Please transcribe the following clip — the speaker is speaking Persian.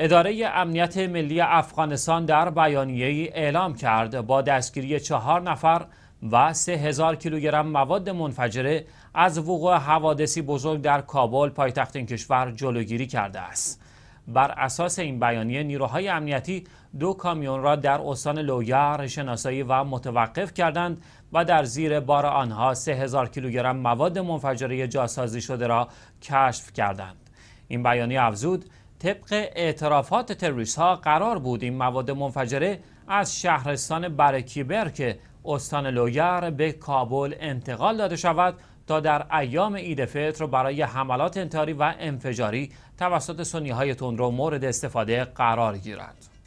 اداره امنیت ملی افغانستان در بیانیه اعلام کرد با دستگیری چهار نفر و 3000 کیلوگرم مواد منفجره از وقوع حوادثی بزرگ در کابل پایتخت این کشور جلوگیری کرده است. بر اساس این بیانیه نیروهای امنیتی دو کامیون را در استان لوگر شناسایی و متوقف کردند و در زیر بار آنها 3000 کیلوگرم مواد منفجره جاسازی شده را کشف کردند. این بیانیه افزود طبق اعترافات تروریست ها قرار بود این مواد منفجره از شهرستان برکیبر که استان لوگر به کابل انتقال داده شود تا در ایام عید فطر برای حملات انتحاری و انفجاری توسط سنی های تندرو مورد استفاده قرار گیرد.